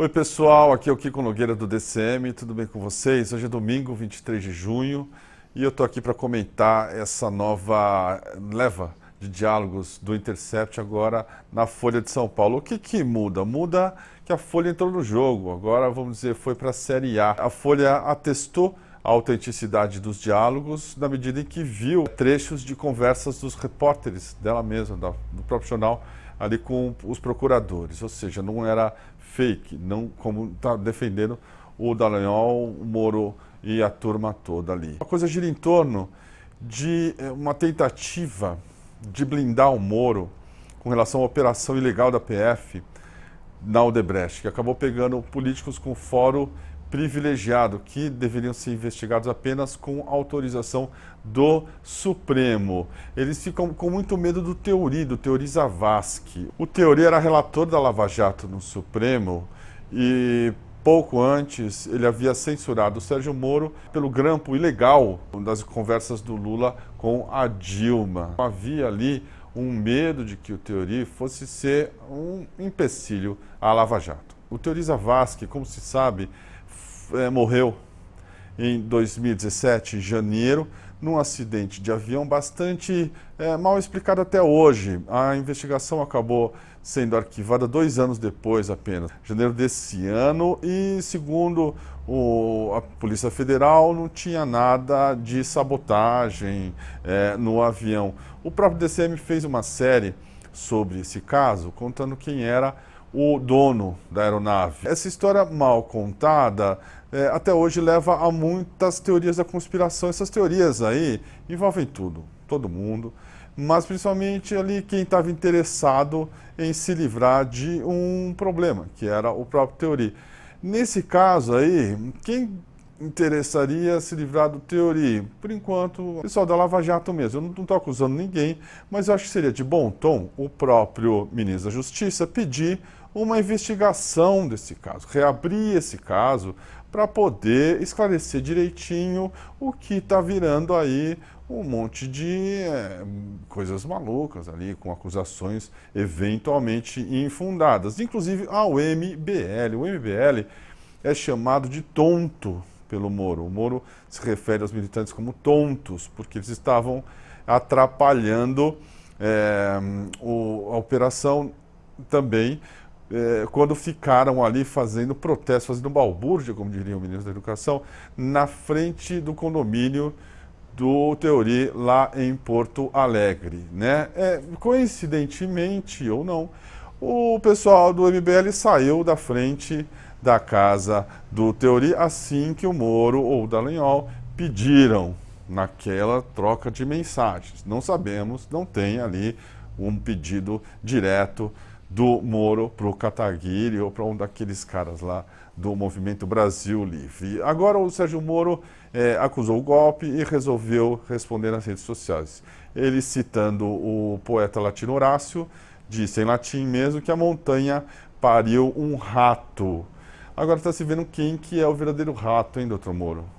Oi pessoal, aqui é o Kiko Nogueira do DCM, tudo bem com vocês? Hoje é domingo, 23 de junho, e eu estou aqui para comentar essa nova leva de diálogos do Intercept agora na Folha de São Paulo. O que, que muda? Muda que a Folha entrou no jogo, agora vamos dizer, foi para a Série A. A Folha atestou a autenticidade dos diálogos na medida em que viu trechos de conversas dos repórteres dela mesma, da, do próprio jornal, ali com os procuradores. Ou seja, não era fake, não como está defendendo o Dallagnol, o Moro e a turma toda ali. A coisa gira em torno de eh, uma tentativa de blindar o Moro com relação à operação ilegal da PF na Odebrecht, que acabou pegando políticos com fórum privilegiado, que deveriam ser investigados apenas com autorização do Supremo. Eles ficam com muito medo do Teori, do Teori Zavascki. O Teori era relator da Lava Jato no Supremo e pouco antes ele havia censurado o Sérgio Moro pelo grampo ilegal das conversas do Lula com a Dilma. Havia ali um medo de que o Teori fosse ser um empecilho à Lava Jato. O Teori Zavascki, como se sabe, é, morreu em 2017, em janeiro, num acidente de avião bastante é, mal explicado até hoje. A investigação acabou sendo arquivada dois anos depois apenas, janeiro desse ano, e segundo o, a Polícia Federal, não tinha nada de sabotagem é, no avião. O próprio DCM fez uma série sobre esse caso, contando quem era o dono da aeronave. Essa história mal contada é, até hoje leva a muitas teorias da conspiração. Essas teorias aí envolvem tudo, todo mundo, mas principalmente ali quem estava interessado em se livrar de um problema, que era o próprio teoria. Nesse caso aí, quem interessaria se livrar do Teori. Por enquanto, pessoal da Lava Jato mesmo, eu não estou acusando ninguém, mas eu acho que seria de bom tom o próprio ministro da Justiça pedir uma investigação desse caso, reabrir esse caso para poder esclarecer direitinho o que está virando aí um monte de é, coisas malucas ali, com acusações eventualmente infundadas. Inclusive ao MBL. O MBL é chamado de tonto pelo Moro. O Moro se refere aos militantes como tontos, porque eles estavam atrapalhando é, o, a operação também é, quando ficaram ali fazendo protesto, fazendo balbúrdia, como diria o ministro da Educação, na frente do condomínio do Teori lá em Porto Alegre. Né? É, coincidentemente ou não, o pessoal do MBL saiu da frente da casa do Teori, assim que o Moro ou o Dallagnol pediram naquela troca de mensagens. Não sabemos, não tem ali um pedido direto do Moro para o Kataguiri ou para um daqueles caras lá do Movimento Brasil Livre. Agora o Sérgio Moro é, acusou o golpe e resolveu responder nas redes sociais. Ele citando o poeta latino Horácio, disse em latim mesmo que a montanha pariu um rato. Agora está se vendo quem que é o verdadeiro rato, hein, doutor Moro?